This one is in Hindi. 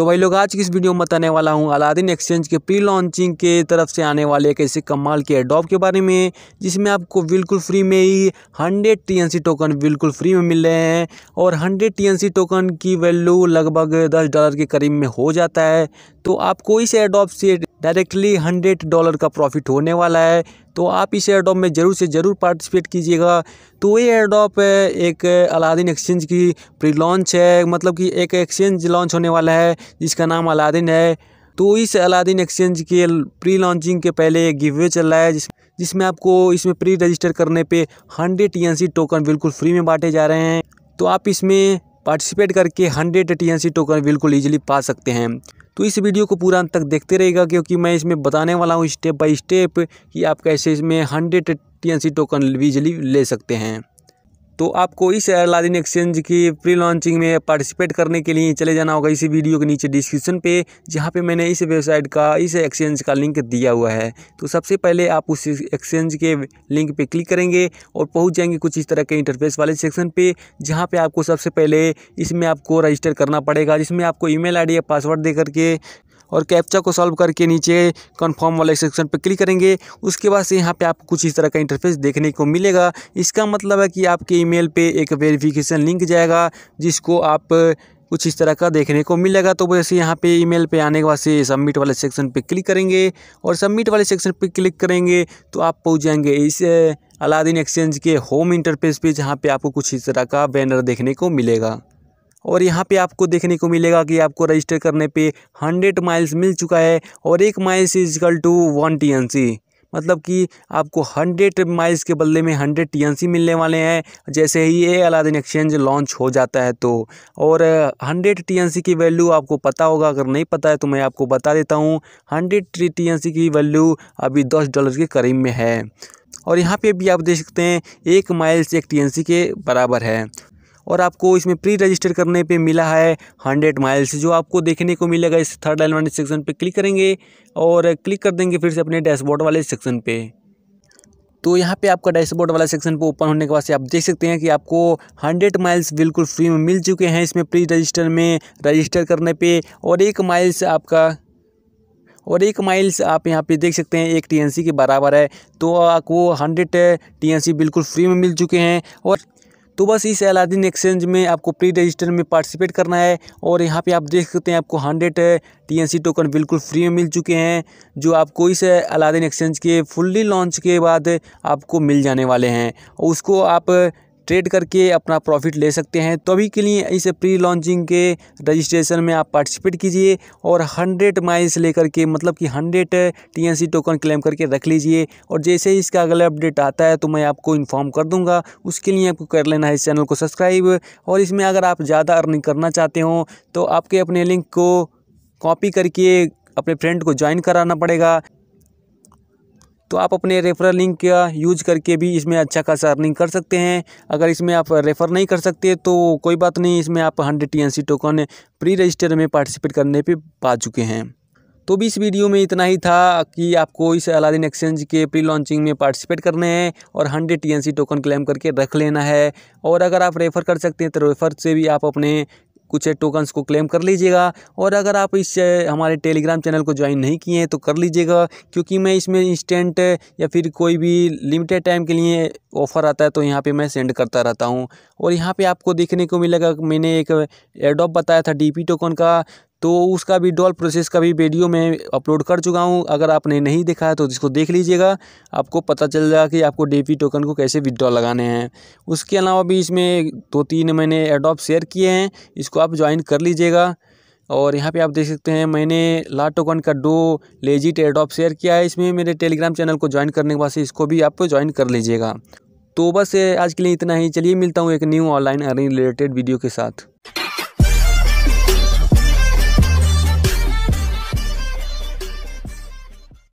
तो भाई लोग आज की इस वीडियो में बताने वाला हूँ अलादीन एक्सचेंज के प्री लॉन्चिंग के तरफ से आने वाले एक ऐसे कमाल के एडॉप के बारे में जिसमें आपको बिल्कुल फ्री में ही हंड्रेड टी टोकन बिल्कुल फ्री में मिल रहे हैं और हंड्रेड टी टोकन की वैल्यू लगभग दस डॉलर के करीब में हो जाता है तो आपको इस एडॉप से डायरेक्टली हंड्रेड डॉलर का प्रॉफिट होने वाला है तो आप इस एयरडॉप में ज़रूर से ज़रूर पार्टिसिपेट कीजिएगा तो ये एयरडॉप एक अलादीन एक्सचेंज की प्री लॉन्च है मतलब कि एक एक्सचेंज लॉन्च होने वाला है जिसका नाम अलादीन है तो इस अलादीन एक्सचेंज के प्री लॉन्चिंग के पहले एक गिवे चल रहा है जिस जिसमें आपको इसमें प्री रजिस्टर करने पे हंड्रेड टी टोकन बिल्कुल फ्री में बांटे जा रहे हैं तो आप इसमें पार्टिसिपेट करके हंड्रेड टी टोकन बिल्कुल ईजिली पा सकते हैं तो इस वीडियो को पूरा अंत तक देखते रहेगा क्योंकि मैं इसमें बताने वाला हूँ स्टेप बाय स्टेप कि आप कैसे इसमें हंड्रेड टी टोकन बिजली ले सकते हैं तो आपको इस लादिन एक्सचेंज की प्री लॉन्चिंग में पार्टिसिपेट करने के लिए चले जाना होगा इसी वीडियो के नीचे डिस्क्रिप्शन पे जहाँ पे मैंने इस वेबसाइट का इस एक्सचेंज का लिंक दिया हुआ है तो सबसे पहले आप उस एक्सचेंज के लिंक पे क्लिक करेंगे और पहुँच जाएंगे कुछ इस तरह के इंटरफेस वाले सेक्शन पर जहाँ पर आपको सबसे पहले इसमें आपको रजिस्टर करना पड़ेगा जिसमें आपको ई मेल या पासवर्ड दे करके और कैप्चा को सॉल्व करके नीचे कन्फर्म वाले सेक्शन पर क्लिक करेंगे उसके बाद से यहाँ पर आपको कुछ इस तरह का इंटरफेस देखने को मिलेगा इसका मतलब है कि आपके ई मेल एक वेरीफिकेशन लिंक जाएगा जिसको आप कुछ इस तरह का देखने को मिलेगा तो वैसे यहाँ पे ईमेल पे आने के बाद से सबमिट वाले सेक्शन पे क्लिक करेंगे और सबमिट वाले सेक्शन पे क्लिक करेंगे तो आप पहुँच जाएंगे इस अलादीन एक्सचेंज के होम इंटरफेस पे जहाँ पे आपको कुछ इस तरह का बैनर देखने को मिलेगा और यहाँ पे आपको देखने को मिलेगा कि आपको रजिस्टर करने पे हंड्रेड माइल्स मिल चुका है और एक miles equal to one T मतलब कि आपको हंड्रेड माइल्स के बदले में हंड्रेड टी मिलने वाले हैं जैसे ही ये अलादीन एक्सचेंज लॉन्च हो जाता है तो और हंड्रेड टी की वैल्यू आपको पता होगा अगर नहीं पता है तो मैं आपको बता देता हूँ हंड्रेड टी की वैल्यू अभी दस डॉलर के करीब में है और यहाँ पे भी आप देख सकते हैं एक माइल्स एक टी के बराबर है और आपको इसमें प्री रजिस्टर करने पे मिला है हंड्रेड माइल्स जो आपको देखने को मिलेगा इस थर्ड एलिमेंट सेक्शन पे क्लिक करेंगे और क्लिक कर देंगे फिर से अपने डैशबोर्ड वाले सेक्शन पे तो यहाँ पे आपका डैशबोर्ड वाला सेक्शन पे ओपन होने के बाद से आप देख सकते हैं कि आपको हंड्रेड माइल्स बिल्कुल फ्री में मिल चुके हैं इसमें प्री रजिस्टर में रजिस्टर करने पर और एक माइल्स आपका और एक माइल्स आप यहाँ पे देख सकते हैं एक टीएनसी के बराबर है तो आपको हंड्रेड टीएनसी बिल्कुल फ्री में मिल चुके हैं और तो बस इस अलादीन एक्सचेंज में आपको प्री रजिस्टर में पार्टिसिपेट करना है और यहाँ पे आप देख सकते हैं आपको हंड्रेड टीएनसी टोकन बिल्कुल फ्री में मिल चुके हैं जो आपको इस अलादीन uh, एक्सचेंज के फुल्ली लॉन्च के बाद आपको मिल जाने वाले हैं उसको आप ट्रेड करके अपना प्रॉफिट ले सकते हैं तो अभी के लिए इस प्री लॉन्चिंग के रजिस्ट्रेशन में आप पार्टिसिपेट कीजिए और हंड्रेड माइल्स लेकर के मतलब कि हंड्रेड टी टोकन क्लेम करके रख लीजिए और जैसे ही इसका अगला अपडेट आता है तो मैं आपको इन्फॉर्म कर दूंगा उसके लिए आपको कर लेना है इस चैनल को सब्सक्राइब और इसमें अगर आप ज़्यादा अर्निंग करना चाहते हो तो आपके अपने लिंक को कॉपी करके अपने फ्रेंड को ज्वाइन कराना पड़ेगा तो आप अपने रेफरल लिंक का यूज करके भी इसमें अच्छा खासा अर्निंग कर सकते हैं अगर इसमें आप रेफ़र नहीं कर सकते तो कोई बात नहीं इसमें आप hundred T token pre register में पार्टिसिपेट करने पर पा चुके हैं तो भी इस वीडियो में इतना ही था कि आपको इस अलादीन एक्सचेंज के प्री लॉन्चिंग में पार्टिसिपेट करने हैं और हंड्रेड टी टोकन क्लेम करके रख लेना है और अगर आप रेफ़र कर सकते हैं तो रेफ़र से भी आप अपने कुछ टोकन्स को क्लेम कर लीजिएगा और अगर आप इस हमारे टेलीग्राम चैनल को ज्वाइन नहीं किए हैं तो कर लीजिएगा क्योंकि मैं इसमें इंस्टेंट या फिर कोई भी लिमिटेड टाइम के लिए ऑफ़र आता है तो यहाँ पे मैं सेंड करता रहता हूँ और यहाँ पे आपको देखने को मिलेगा मैंने एक एडोप बताया था डीपी टोकन का तो उसका भी डॉल प्रोसेस का भी वीडियो मैं अपलोड कर चुका हूँ अगर आपने नहीं देखा है तो इसको देख लीजिएगा आपको पता चल जाएगा कि आपको डेपी टोकन को कैसे विड्रॉ लगाने हैं उसके अलावा भी इसमें दो तीन मैंने एडॉप शेयर किए हैं इसको आप ज्वाइन कर लीजिएगा और यहाँ पे आप देख सकते हैं मैंने ला टोकन का डो लेजिट एडॉप शेयर किया है इसमें मेरे टेलीग्राम चैनल को ज्वाइन करने के बाद से इसको भी आप ज्वाइन कर लीजिएगा तो बस आज के लिए इतना ही चलिए मिलता हूँ एक new online earning related video के साथ